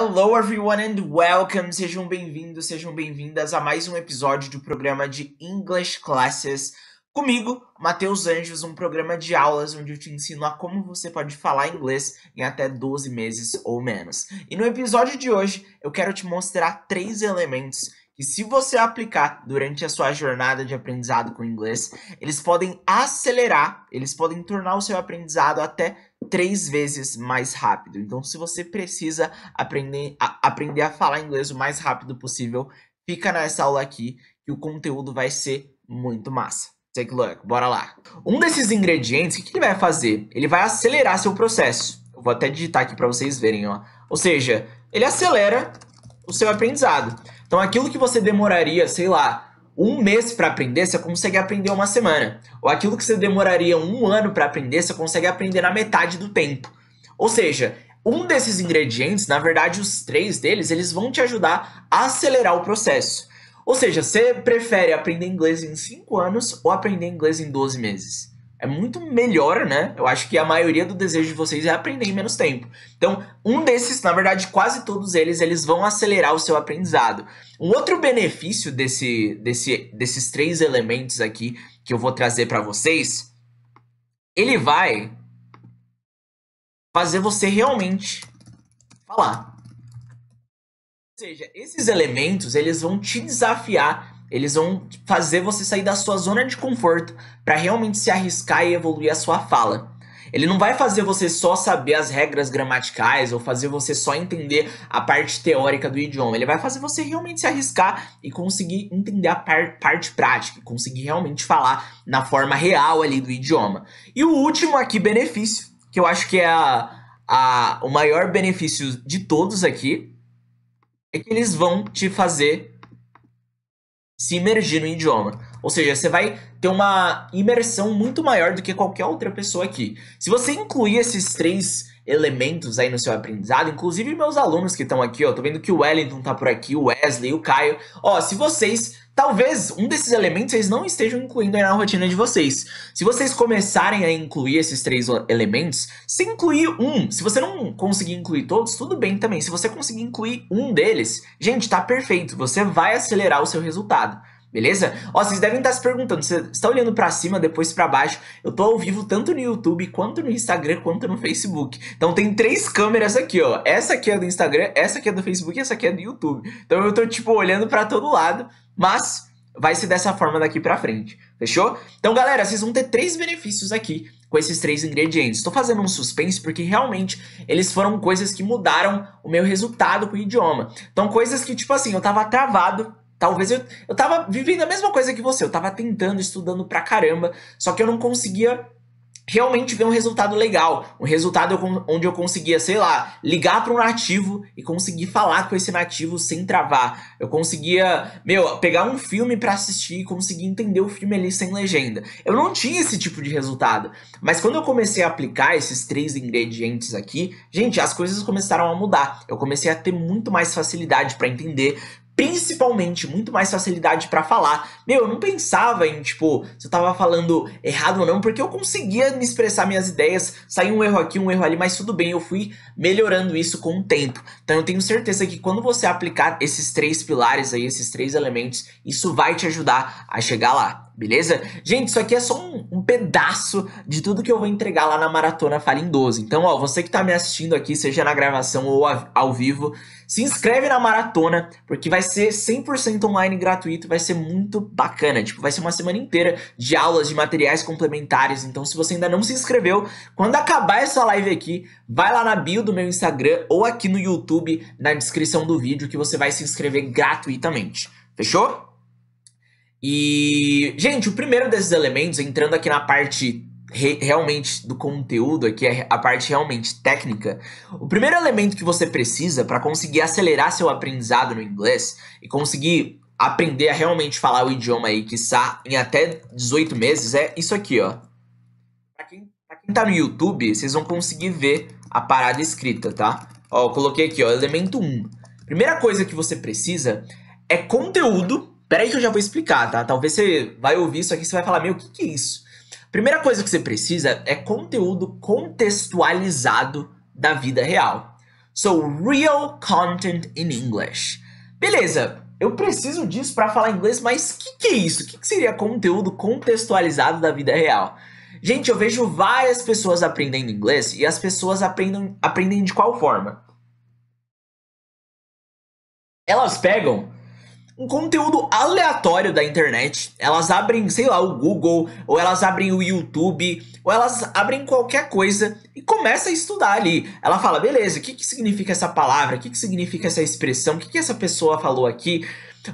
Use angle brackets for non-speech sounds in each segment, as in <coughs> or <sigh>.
Hello everyone and welcome! Sejam bem-vindos, sejam bem-vindas a mais um episódio do programa de English Classes. Comigo, Matheus Anjos, um programa de aulas onde eu te ensino a como você pode falar inglês em até 12 meses ou menos. E no episódio de hoje, eu quero te mostrar três elementos que, se você aplicar durante a sua jornada de aprendizado com inglês, eles podem acelerar, eles podem tornar o seu aprendizado até três vezes mais rápido. Então, se você precisa aprender a, aprender a falar inglês o mais rápido possível, fica nessa aula aqui que o conteúdo vai ser muito massa. Take a look, bora lá. Um desses ingredientes, o que, que ele vai fazer? Ele vai acelerar seu processo. Eu vou até digitar aqui para vocês verem, ó. Ou seja, ele acelera o seu aprendizado. Então, aquilo que você demoraria, sei lá, um mês para aprender, você consegue aprender uma semana. Ou aquilo que você demoraria um ano para aprender, você consegue aprender na metade do tempo. Ou seja, um desses ingredientes, na verdade os três deles, eles vão te ajudar a acelerar o processo. Ou seja, você prefere aprender inglês em 5 anos ou aprender inglês em 12 meses? é muito melhor, né? Eu acho que a maioria do desejo de vocês é aprender em menos tempo. Então, um desses, na verdade, quase todos eles, eles vão acelerar o seu aprendizado. Um outro benefício desse, desse, desses três elementos aqui que eu vou trazer para vocês, ele vai fazer você realmente falar. Ou seja, esses elementos, eles vão te desafiar eles vão fazer você sair da sua zona de conforto para realmente se arriscar e evoluir a sua fala. Ele não vai fazer você só saber as regras gramaticais ou fazer você só entender a parte teórica do idioma. Ele vai fazer você realmente se arriscar e conseguir entender a par parte prática, conseguir realmente falar na forma real ali do idioma. E o último aqui benefício, que eu acho que é a, a, o maior benefício de todos aqui, é que eles vão te fazer se imergir no idioma. Ou seja, você vai ter uma imersão muito maior do que qualquer outra pessoa aqui. Se você incluir esses três elementos aí no seu aprendizado, inclusive meus alunos que estão aqui, ó, tô vendo que o Wellington tá por aqui, o Wesley, o Caio. Ó, se vocês Talvez um desses elementos vocês não estejam incluindo aí na rotina de vocês. Se vocês começarem a incluir esses três elementos, se incluir um, se você não conseguir incluir todos, tudo bem também. Se você conseguir incluir um deles, gente, tá perfeito. Você vai acelerar o seu resultado. Beleza? Ó, vocês devem estar tá se perguntando, você está olhando para cima, depois para baixo. Eu tô ao vivo tanto no YouTube, quanto no Instagram, quanto no Facebook. Então tem três câmeras aqui, ó. Essa aqui é do Instagram, essa aqui é do Facebook e essa aqui é do YouTube. Então eu tô tipo olhando para todo lado mas vai ser dessa forma daqui para frente, fechou? Então, galera, vocês vão ter três benefícios aqui com esses três ingredientes. Estou fazendo um suspense porque realmente eles foram coisas que mudaram o meu resultado com o idioma. Então, coisas que, tipo assim, eu tava travado. Talvez eu, eu tava vivendo a mesma coisa que você, eu tava tentando, estudando pra caramba, só que eu não conseguia realmente ver um resultado legal, um resultado onde eu conseguia, sei lá, ligar para um nativo e conseguir falar com esse nativo sem travar. Eu conseguia, meu, pegar um filme para assistir e conseguir entender o filme ali sem legenda. Eu não tinha esse tipo de resultado, mas quando eu comecei a aplicar esses três ingredientes aqui, gente, as coisas começaram a mudar. Eu comecei a ter muito mais facilidade para entender principalmente muito mais facilidade para falar. Meu, eu não pensava em, tipo, se eu tava falando errado ou não, porque eu conseguia me expressar minhas ideias, saiu um erro aqui, um erro ali, mas tudo bem, eu fui melhorando isso com o tempo. Então eu tenho certeza que quando você aplicar esses três pilares aí, esses três elementos, isso vai te ajudar a chegar lá, beleza? Gente, isso aqui é só um pedaço de tudo que eu vou entregar lá na Maratona Fala em 12. Então, ó, você que tá me assistindo aqui, seja na gravação ou ao vivo, se inscreve na Maratona, porque vai ser 100% online gratuito, vai ser muito bacana. Tipo, vai ser uma semana inteira de aulas, de materiais complementares. Então, se você ainda não se inscreveu, quando acabar essa live aqui, vai lá na bio do meu Instagram ou aqui no YouTube, na descrição do vídeo, que você vai se inscrever gratuitamente. Fechou? E, gente, o primeiro desses elementos, entrando aqui na parte re realmente do conteúdo, aqui é a parte realmente técnica, o primeiro elemento que você precisa para conseguir acelerar seu aprendizado no inglês e conseguir aprender a realmente falar o idioma aí, que está em até 18 meses, é isso aqui, ó. Pra quem, pra quem tá no YouTube, vocês vão conseguir ver a parada escrita, tá? Ó, eu coloquei aqui, ó, elemento 1. Primeira coisa que você precisa é conteúdo Peraí que eu já vou explicar, tá? Talvez você vai ouvir isso aqui e você vai falar, meu, o que, que é isso? Primeira coisa que você precisa é conteúdo contextualizado da vida real. So, real content in English. Beleza, eu preciso disso para falar inglês, mas o que, que é isso? O que, que seria conteúdo contextualizado da vida real? Gente, eu vejo várias pessoas aprendendo inglês e as pessoas aprendem, aprendem de qual forma? Elas pegam um conteúdo aleatório da internet. Elas abrem, sei lá, o Google, ou elas abrem o YouTube, ou elas abrem qualquer coisa e começa a estudar ali. Ela fala, beleza, o que, que significa essa palavra? O que, que significa essa expressão? O que, que essa pessoa falou aqui?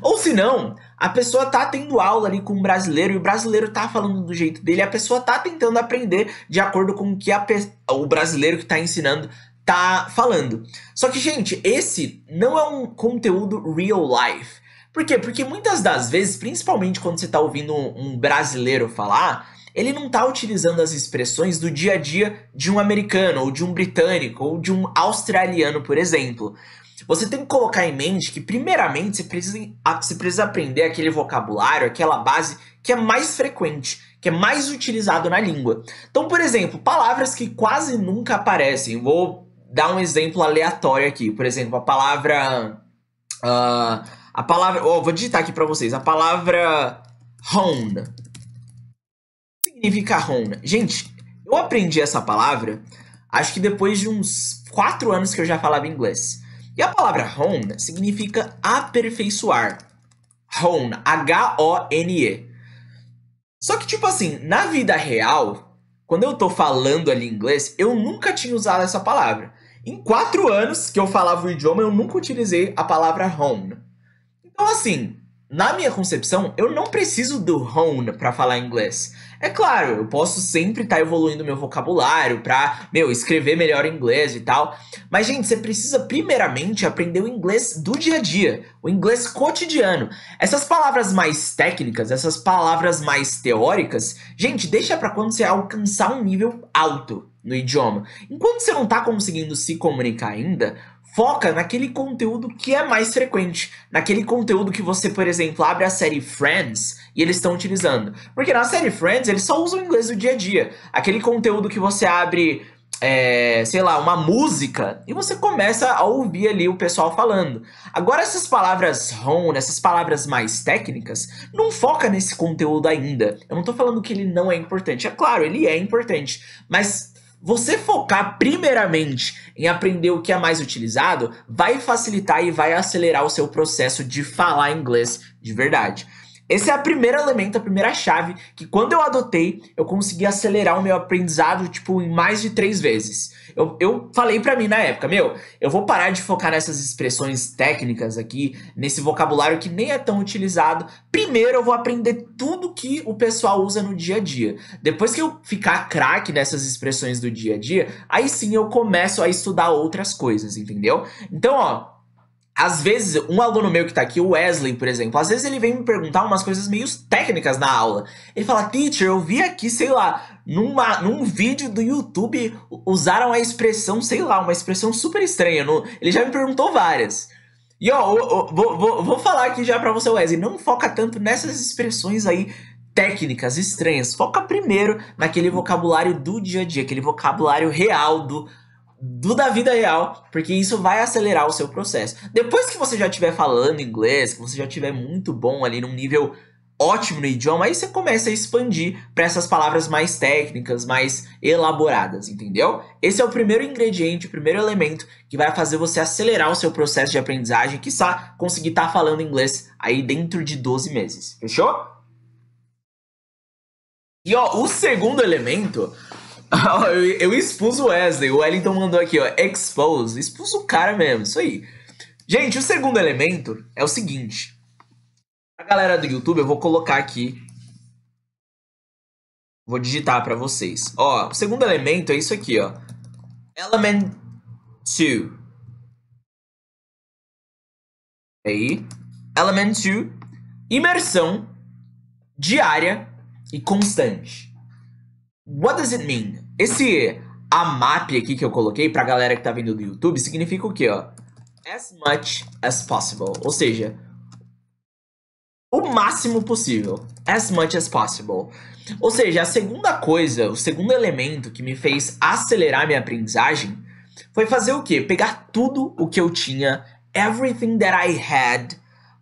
Ou se não, a pessoa tá tendo aula ali com um brasileiro e o brasileiro tá falando do jeito dele, a pessoa tá tentando aprender de acordo com o que o brasileiro que tá ensinando tá falando. Só que, gente, esse não é um conteúdo real life. Por quê? Porque muitas das vezes, principalmente quando você está ouvindo um, brasileiro falar, ele não está utilizando as expressões do dia a dia de um americano, ou de um britânico, ou de um australiano, por exemplo. Você tem que colocar em mente que, primeiramente, você precisa, você precisa aprender aquele vocabulário, aquela base que é mais frequente, que é mais utilizado na língua. Então, por exemplo, palavras que quase nunca aparecem. Vou dar um exemplo aleatório aqui. Por exemplo, a palavra. Uh, a palavra. Oh, vou digitar aqui para vocês. A palavra hone O que significa hone, Gente, eu aprendi essa palavra acho que depois de uns 4 anos que eu já falava inglês. E a palavra hone significa aperfeiçoar. Hone, H-O-N-E. Só que, tipo assim, na vida real, quando eu tô falando ali inglês, eu nunca tinha usado essa palavra. Em 4 anos que eu falava o idioma, eu nunca utilizei a palavra hone. Então, assim, na minha concepção, eu não preciso do hone para falar inglês. É claro, eu posso sempre estar tá evoluindo meu vocabulário pra, meu, escrever melhor inglês e tal. Mas, gente, você precisa primeiramente aprender o inglês do dia a dia, o inglês cotidiano. Essas palavras mais técnicas, essas palavras mais teóricas, gente, deixa para quando você alcançar um nível alto no idioma. Enquanto você não tá conseguindo se comunicar ainda, foca naquele conteúdo que é mais frequente, naquele conteúdo que você, por exemplo, abre a série Friends e eles estão utilizando. Porque na série Friends eles só usam inglês do dia a dia. Aquele conteúdo que você abre, é, sei lá, uma música e você começa a ouvir ali o pessoal falando. Agora, essas palavras home, essas palavras mais técnicas, não foca nesse conteúdo ainda. Eu não tô falando que ele não é importante. É claro, ele é importante, mas você focar primeiramente em aprender o que é mais utilizado vai facilitar e vai acelerar o seu processo de falar inglês de verdade. Esse é o primeiro elemento, a primeira chave que quando eu adotei, eu consegui acelerar o meu aprendizado, tipo, em mais de três vezes. Eu, eu falei para mim na época, meu, eu vou parar de focar nessas expressões técnicas aqui, nesse vocabulário que nem é tão utilizado. Primeiro eu vou aprender tudo que o pessoal usa no dia a dia. Depois que eu ficar craque nessas expressões do dia a dia, aí sim eu começo a estudar outras coisas, entendeu? Então, ó, às vezes, um aluno meu que tá aqui, o Wesley, por exemplo, às vezes ele vem me perguntar umas coisas meio técnicas na aula. Ele fala, teacher, eu vi aqui, sei lá, numa, num vídeo do YouTube, usaram a expressão, sei lá, uma expressão super estranha. No... ele já me perguntou várias. E ó, eu, eu, vou, vou, vou falar aqui já pra você, Wesley, não foca tanto nessas expressões aí técnicas estranhas. Foca primeiro naquele vocabulário do dia a dia, aquele vocabulário real do do da vida real, porque isso vai acelerar o seu processo. Depois que você já estiver falando inglês, que você já estiver muito bom ali num nível ótimo no idioma, aí você começa a expandir para essas palavras mais técnicas, mais elaboradas, entendeu? Esse é o primeiro ingrediente, o primeiro elemento que vai fazer você acelerar o seu processo de aprendizagem, que quiçá conseguir estar tá falando inglês aí dentro de 12 meses. Fechou? E ó, o segundo elemento <laughs> eu, expus o Wesley. O Wellington mandou aqui, ó. Expose. Expus o cara mesmo. Isso aí. Gente, o segundo elemento é o seguinte. A galera do YouTube, eu vou colocar aqui. Vou digitar para vocês. Ó, o segundo elemento é isso aqui, ó. Element 2. É aí. Element 2. Imersão diária e constante. What does it mean? Esse AMAP aqui que eu coloquei pra galera que tá vendo do YouTube significa o quê, ó? As much as possible. Ou seja, o máximo possível. As much as possible. Ou seja, a segunda coisa, o segundo elemento que me fez acelerar minha aprendizagem foi fazer o quê? Pegar tudo o que eu tinha, everything that I had,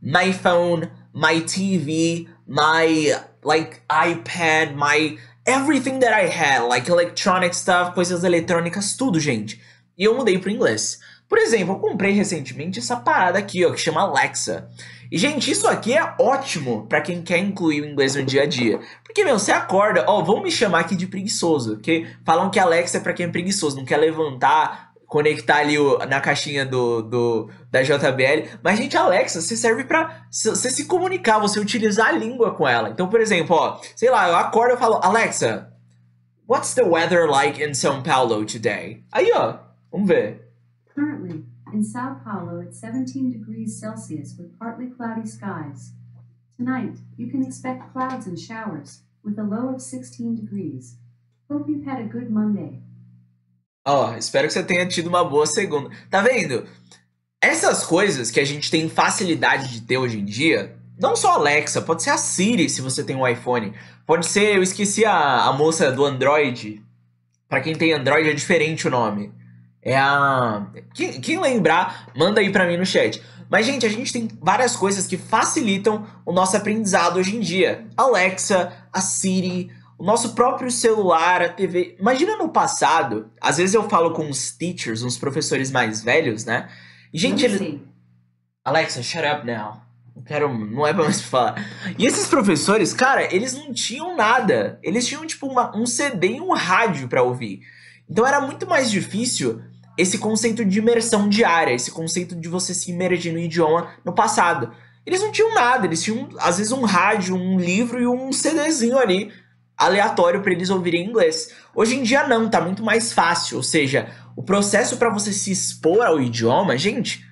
my phone, my TV, my like iPad, my everything that I had, like electronic stuff, coisas eletrônicas, tudo, gente. E eu mudei pro inglês. Por exemplo, eu comprei recentemente essa parada aqui, ó, que chama Alexa. E, gente, isso aqui é ótimo para quem quer incluir o inglês no dia a dia. Porque, meu, você acorda, ó, vão me chamar aqui de preguiçoso, porque falam que Alexa é pra quem é preguiçoso, não quer levantar, conectar ali o, na caixinha do, do da JBL. Mas, gente, Alexa, você serve para você se comunicar, você utilizar a língua com ela. Então, por exemplo, ó, sei lá, eu acordo e falo, Alexa, what's the weather like in São Paulo today? Aí, ó, vamos ver. Currently, in São Paulo, it's 17 degrees Celsius with partly cloudy skies. Tonight, you can expect clouds and showers with a low of 16 degrees. Hope you've had a good Monday. Ó, espero que você tenha tido uma boa segunda. Tá vendo? Essas coisas que a gente tem facilidade de ter hoje em dia, não só a Alexa, pode ser a Siri se você tem um iPhone. Pode ser, eu esqueci a, a moça do Android. Para quem tem Android é diferente o nome. É a. Quem, quem lembrar, manda aí pra mim no chat. Mas, gente, a gente tem várias coisas que facilitam o nosso aprendizado hoje em dia. Alexa, a Siri, o nosso próprio celular, a TV. Imagina no passado, às vezes eu falo com os teachers, uns professores mais velhos, né? E, gente, eles. Assim? Alexa, shut up now. Não quero. Não é pra mais <laughs> falar. E esses professores, cara, eles não tinham nada. Eles tinham, tipo, uma, um CD e um rádio para ouvir. Então era muito mais difícil esse conceito de imersão diária, esse conceito de você se imergir no idioma no passado. Eles não tinham nada, eles tinham, às vezes, um rádio, um livro e um CDzinho ali aleatório para eles ouvirem inglês. Hoje em dia não, tá muito mais fácil, ou seja, o processo para você se expor ao idioma, gente,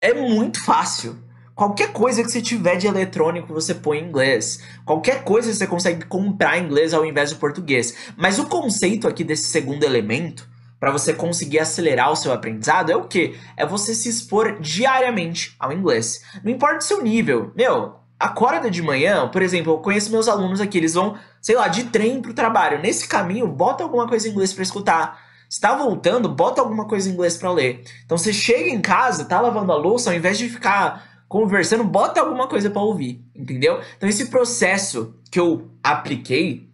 é muito fácil. Qualquer coisa que você tiver de eletrônico, você põe em inglês. Qualquer coisa você consegue comprar em inglês ao invés do português. Mas o conceito aqui desse segundo elemento, para você conseguir acelerar o seu aprendizado, é o quê? É você se expor diariamente ao inglês. Não importa o seu nível. Meu, acorda de manhã, por exemplo, eu conheço meus alunos aqui, eles vão, sei lá, de trem pro trabalho. Nesse caminho, bota alguma coisa em inglês para escutar. Se tá voltando, bota alguma coisa em inglês para ler. Então você chega em casa, tá lavando a louça, ao invés de ficar conversando, bota alguma coisa para ouvir, entendeu? Então esse processo que eu apliquei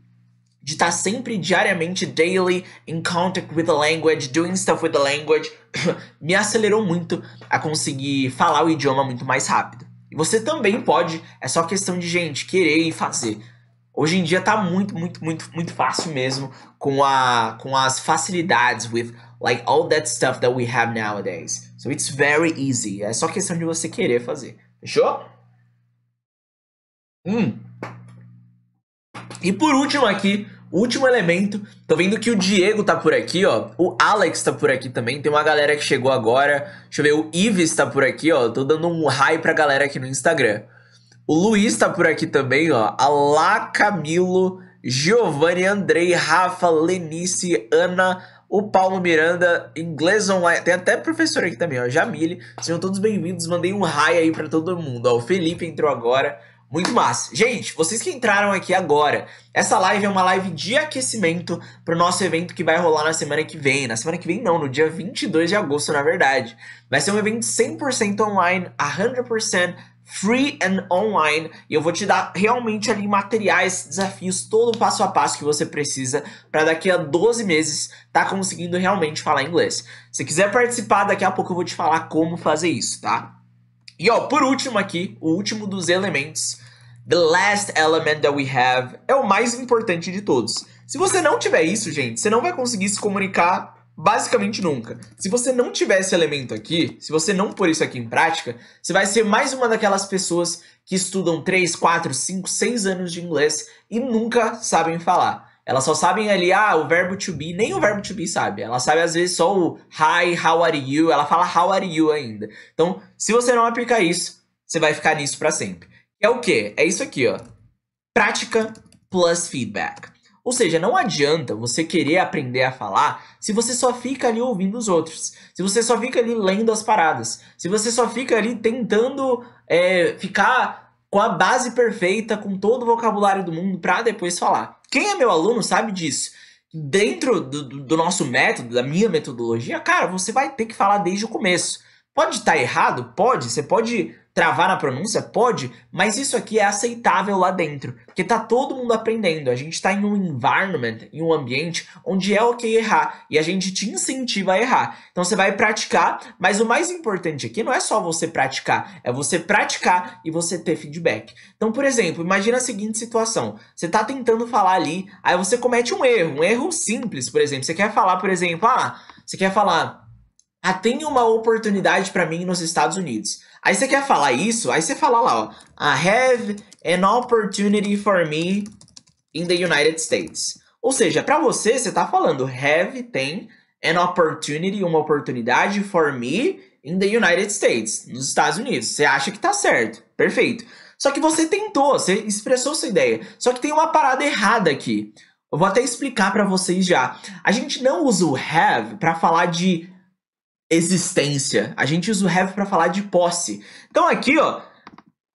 de estar tá sempre diariamente daily in contact with the language, doing stuff with the language, <coughs> me acelerou muito a conseguir falar o idioma muito mais rápido. E você também pode, é só questão de gente querer e fazer. Hoje em dia tá muito, muito, muito, muito fácil mesmo com, a, com as facilidades, with like all that stuff that we have nowadays. So it's very easy. É só questão de você querer fazer. Fechou? Hum. E por último aqui, Último elemento, tô vendo que o Diego tá por aqui, ó. O Alex tá por aqui também. Tem uma galera que chegou agora. Deixa eu ver, o Ives tá por aqui, ó. Tô dando um hi pra galera aqui no Instagram. O Luiz tá por aqui também, ó. Alá Camilo, Giovanni, Andrei, Rafa, Lenice, Ana, o Paulo Miranda, Inglês Online. Tem até professor aqui também, ó. Jamile. Sejam todos bem-vindos. Mandei um hi aí pra todo mundo. Ó, o Felipe entrou agora. Muito massa. Gente, vocês que entraram aqui agora, essa live é uma live de aquecimento para o nosso evento que vai rolar na semana que vem. Na semana que vem não, no dia 22 de agosto, na verdade. Vai ser um evento 100% online, 100% free and online, e eu vou te dar realmente ali materiais, desafios, todo o passo a passo que você precisa para daqui a 12 meses tá conseguindo realmente falar inglês. Se quiser participar, daqui a pouco eu vou te falar como fazer isso, tá? E ó, por último aqui, o último dos elementos, the last element that we have, é o mais importante de todos. Se você não tiver isso, gente, você não vai conseguir se comunicar basicamente nunca. Se você não tiver esse elemento aqui, se você não pôr isso aqui em prática, você vai ser mais uma daquelas pessoas que estudam 3, 4, 5, 6 anos de inglês e nunca sabem falar. Elas só sabem ali, ah, o verbo to be, nem o verbo to be sabe. Ela sabe às vezes só o hi, how are you, ela fala how are you ainda. Então, se você não aplicar isso, você vai ficar nisso para sempre. É o quê? É isso aqui, ó. Prática plus feedback. Ou seja, não adianta você querer aprender a falar se você só fica ali ouvindo os outros, se você só fica ali lendo as paradas, se você só fica ali tentando é, ficar com a base perfeita, com todo o vocabulário do mundo para depois falar. Quem é meu aluno sabe disso. Dentro do, do, nosso método, da minha metodologia, cara, você vai ter que falar desde o começo. Pode estar tá errado? Pode. Você pode travar na pronúncia? Pode, mas isso aqui é aceitável lá dentro, porque tá todo mundo aprendendo. A gente tá em um environment, em um ambiente onde é ok errar e a gente te incentiva a errar. Então você vai praticar, mas o mais importante aqui não é só você praticar, é você praticar e você ter feedback. Então, por exemplo, imagina a seguinte situação: você tá tentando falar ali, aí você comete um erro, um erro simples, por exemplo. Você quer falar, por exemplo, ah, você quer falar ah, tem uma oportunidade para mim nos Estados Unidos. Aí você quer falar isso, aí você fala lá, ó. I have an opportunity for me in the United States. Ou seja, para você, você tá falando have, tem, an opportunity, uma oportunidade for me in the United States, nos Estados Unidos. Você acha que tá certo, perfeito. Só que você tentou, você expressou sua ideia. Só que tem uma parada errada aqui. Eu vou até explicar para vocês já. A gente não usa o have para falar de existência. A gente usa o have para falar de posse. Então aqui, ó,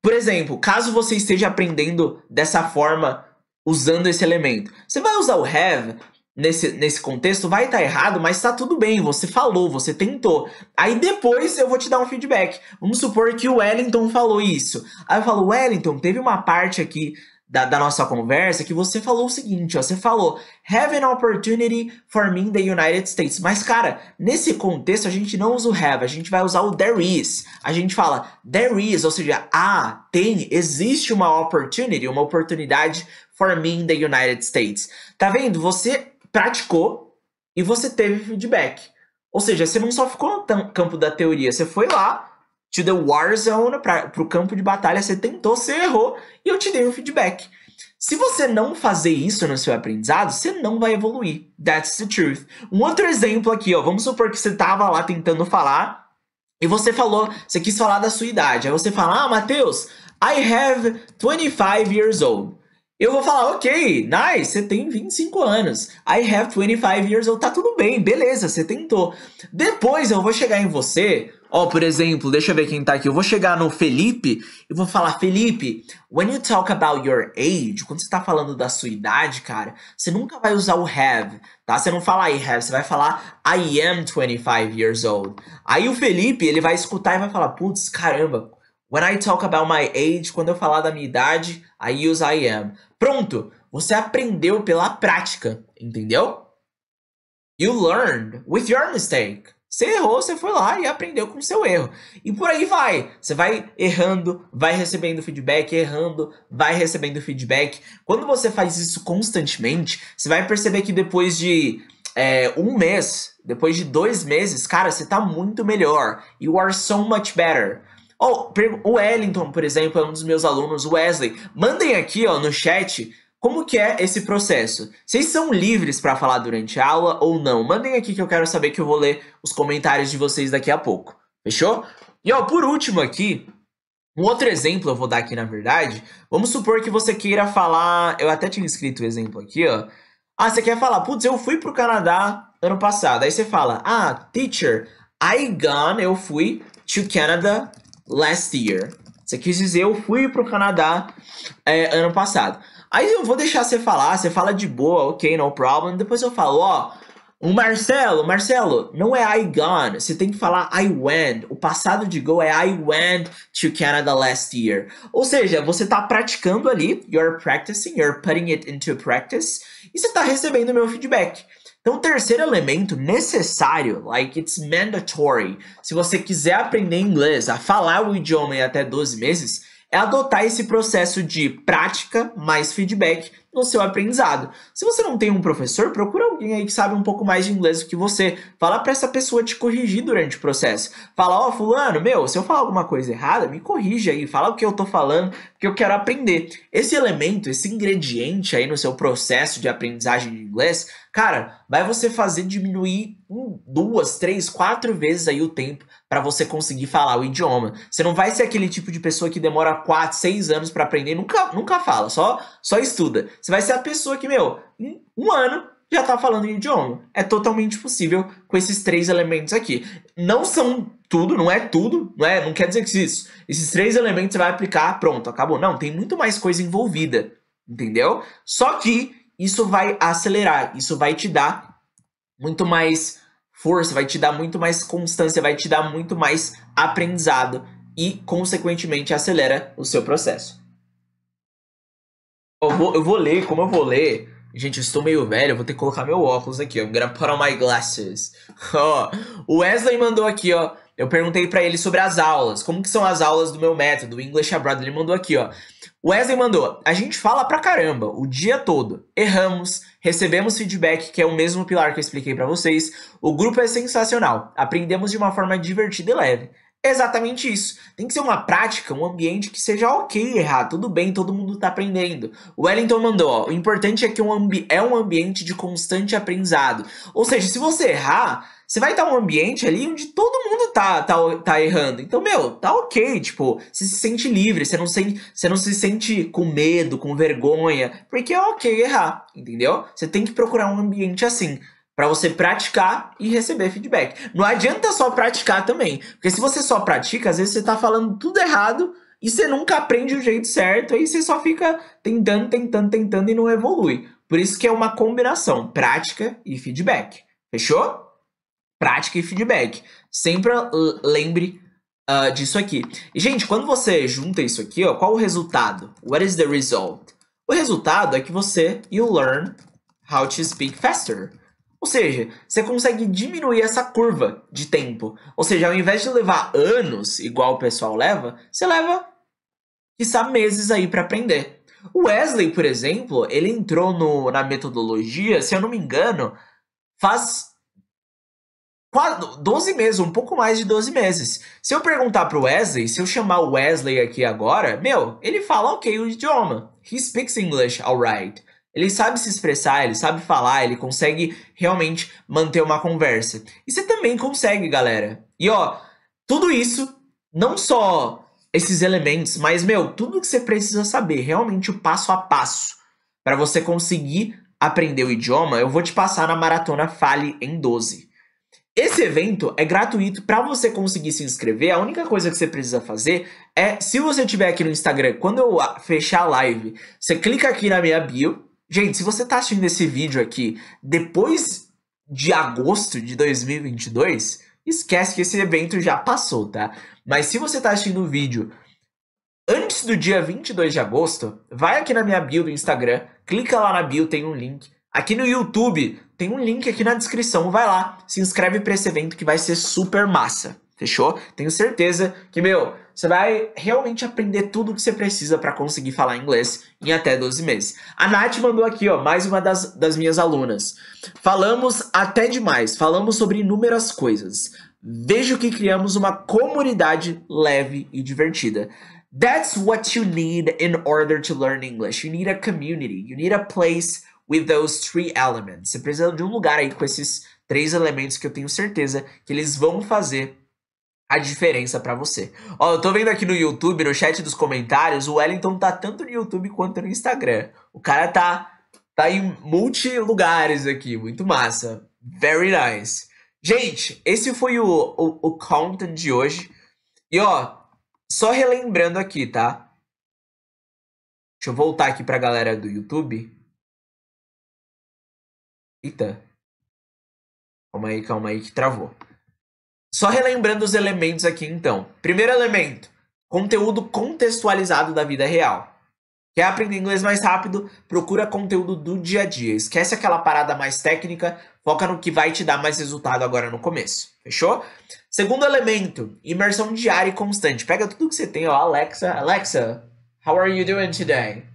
por exemplo, caso você esteja aprendendo dessa forma usando esse elemento, você vai usar o have nesse, nesse contexto, vai estar tá errado, mas está tudo bem, você falou, você tentou. Aí depois eu vou te dar um feedback. Vamos supor que o Wellington falou isso. Aí eu falo, Wellington, teve uma parte aqui da, da, nossa conversa que você falou o seguinte, ó, você falou have an opportunity for me in the United States. Mas cara, nesse contexto a gente não usa o have, a gente vai usar o there is. A gente fala there is, ou seja, ah, tem, existe uma opportunity, uma oportunidade for me in the United States. Tá vendo? Você praticou e você teve feedback. Ou seja, você não só ficou no campo da teoria, você foi lá to the war zone, para o campo de batalha. Você tentou, você errou e eu te dei um feedback. Se você não fazer isso no seu aprendizado, você não vai evoluir. That's the truth. Um outro exemplo aqui, ó. Vamos supor que você tava lá tentando falar e você falou, você quis falar da sua idade. Aí você fala, ah, Matheus, I have 25 years old eu vou falar, ok, nice, você tem 25 anos. I have 25 years old, tá tudo bem, beleza, você tentou. Depois eu vou chegar em você, ó, por exemplo, deixa eu ver quem tá aqui. Eu vou chegar no Felipe e vou falar, Felipe, when you talk about your age, quando você tá falando da sua idade, cara, você nunca vai usar o have, tá? Você não fala I have, você vai falar I am 25 years old. Aí o Felipe, ele vai escutar e vai falar, putz, caramba. When I talk about my age, quando eu falar da minha idade, I use I am. Pronto, você aprendeu pela prática, entendeu? You learned with your mistake. Você errou, você foi lá e aprendeu com o seu erro. E por aí vai. Você vai errando, vai recebendo feedback, errando, vai recebendo feedback. Quando você faz isso constantemente, você vai perceber que depois de é, um mês, depois de dois meses, cara, você tá muito melhor. You are so much better. Oh, o Wellington, por exemplo, é um dos meus alunos, o Wesley. Mandem aqui ó, no chat como que é esse processo. Vocês são livres para falar durante a aula ou não? Mandem aqui que eu quero saber que eu vou ler os comentários de vocês daqui a pouco. Fechou? E ó, por último aqui, um outro exemplo eu vou dar aqui na verdade. Vamos supor que você queira falar. Eu até tinha escrito o um exemplo aqui, ó. Ah, você quer falar, putz, eu fui pro Canadá ano passado. Aí você fala, ah, teacher, I gone, eu fui to Canada last year. Você quis dizer, eu fui pro Canadá é, ano passado. Aí eu vou deixar você falar, você fala de boa, ok, no problem. Depois eu falo, ó, o Marcelo, Marcelo, não é I gone, você tem que falar I went. O passado de go é I went to Canada last year. Ou seja, você tá praticando ali, you're practicing, you're putting it into practice, e você tá recebendo meu feedback. Então, o terceiro elemento necessário, like it's mandatory, se você quiser aprender inglês, a falar o idioma em até 12 meses, é adotar esse processo de prática mais feedback no seu aprendizado. Se você não tem um professor, procura alguém aí que sabe um pouco mais de inglês do que você. Fala para essa pessoa te corrigir durante o processo. Fala, ó, oh, fulano, meu, se eu falar alguma coisa errada, me corrija aí, fala o que eu tô falando, porque eu quero aprender. Esse elemento, esse ingrediente aí no seu processo de aprendizagem de inglês, Cara, vai você fazer diminuir um, duas, três, quatro vezes aí o tempo para você conseguir falar o idioma. Você não vai ser aquele tipo de pessoa que demora quatro, seis anos para aprender, nunca, nunca fala, só, só estuda. Você vai ser a pessoa que, meu, um, um ano já tá falando o idioma. É totalmente possível com esses três elementos aqui. Não são tudo, não é tudo, não é, não quer dizer que isso. Esses três elementos você vai aplicar, pronto, acabou. Não, tem muito mais coisa envolvida, entendeu? Só que isso vai acelerar, isso vai te dar muito mais força, vai te dar muito mais constância, vai te dar muito mais aprendizado e, consequentemente, acelera o seu processo. Eu vou, eu vou ler, como eu vou ler. Gente, eu estou meio velho, eu vou ter que colocar meu óculos aqui, ó. I'm gonna put on my glasses. <laughs> Ó, o Wesley mandou aqui, ó. Eu perguntei para ele sobre as aulas, como que são as aulas do meu método, English Abroad. Ele mandou aqui, ó. Wesley mandou: A gente fala pra caramba o dia todo. Erramos, recebemos feedback, que é o mesmo pilar que eu expliquei para vocês. O grupo é sensacional. Aprendemos de uma forma divertida e leve. Exatamente isso. Tem que ser uma prática, um ambiente que seja ok errar, tudo bem, todo mundo tá aprendendo. O Wellington mandou, ó, o importante é que um é um ambiente de constante aprendizado. Ou seja, se você errar, você vai estar um ambiente ali onde todo mundo tá, tá, tá errando. Então, meu, tá ok, tipo, você se sente livre, você não, se, você não se sente com medo, com vergonha, porque é ok errar, entendeu? Você tem que procurar um ambiente assim para você praticar e receber feedback. Não adianta só praticar também, porque se você só pratica, às vezes você tá falando tudo errado e você nunca aprende o jeito certo, aí você só fica tentando, tentando, tentando e não evolui. Por isso que é uma combinação, prática e feedback. Fechou? prática e feedback. Sempre ah, lembre uh, disso aqui. E, gente, quando você junta isso aqui, ó, qual o resultado? What is the result? O resultado é que você, you learn how to speak faster. Ou seja, você consegue diminuir essa curva de tempo. Ou seja, ao invés de levar anos, igual o pessoal leva, você leva, quizá, meses aí para aprender. O Wesley, por exemplo, ele entrou no, na metodologia, se eu não me engano, faz quase 12 meses, um pouco mais de 12 meses. Se eu perguntar pro Wesley, se eu chamar o Wesley aqui agora, meu, ele fala ok o idioma. He speaks English alright. Ele sabe se expressar, ele sabe falar, ele consegue realmente manter uma conversa. E você também consegue, galera. E ó, tudo isso, não só esses elementos, mas meu, tudo que você precisa saber, realmente o passo a passo para você conseguir aprender o idioma, eu vou te passar na maratona Fale em 12. Esse evento é gratuito para você conseguir se inscrever. A única coisa que você precisa fazer é, se você tiver aqui no Instagram, quando eu fechar a live, você clica aqui na minha bio. Gente, se você tá assistindo esse vídeo aqui depois de agosto de 2022, esquece que esse evento já passou, tá? Mas se você tá assistindo o vídeo antes do dia 22 de agosto, vai aqui na minha bio do Instagram, clica lá na bio, tem um link Aqui no YouTube tem um link aqui na descrição, vai lá, se inscreve para esse evento que vai ser super massa. Fechou? Tenho certeza que, meu, você vai realmente aprender tudo o que você precisa para conseguir falar inglês em até 12 meses. A Nath mandou aqui, ó, mais uma das, das minhas alunas. Falamos até demais, falamos sobre inúmeras coisas. Vejo que criamos uma comunidade leve e divertida. That's what you need in order to learn English. You need a community. You need a place with those three elements. Você precisa de um lugar aí com esses três elementos que eu tenho certeza que eles vão fazer a diferença para você. Ó, eu tô vendo aqui no YouTube, no chat dos comentários, o Wellington tá tanto no YouTube quanto no Instagram. O cara tá tá em multi lugares aqui, muito massa. Very nice. Gente, esse foi o, o, o content de hoje. E ó, só relembrando aqui, tá? Deixa eu voltar aqui pra galera do YouTube. Eita. Calma aí, calma aí, que travou. Só relembrando os elementos aqui então. Primeiro elemento: conteúdo contextualizado da vida real. Quer aprender inglês mais rápido? Procura conteúdo do dia a dia. Esquece aquela parada mais técnica, foca no que vai te dar mais resultado agora no começo. Fechou? Segundo elemento: imersão diária e constante. Pega tudo que você tem, ó, Alexa. Alexa, how are you doing today?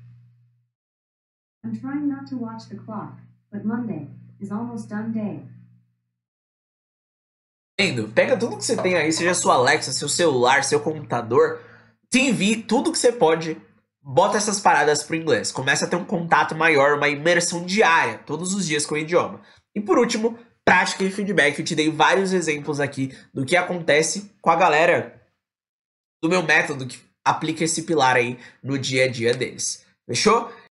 I'm trying not to watch the clock. But Monday is almost done day. Pega tudo que você tem aí, seja sua Alexa, seu celular, seu computador, envie tudo que você pode, bota essas paradas pro inglês. Começa a ter um contato maior, uma imersão diária, todos os dias com o idioma. E por último, prática e feedback. Eu te dei vários exemplos aqui do que acontece com a galera do meu método que aplica esse pilar aí no dia a dia deles. Fechou?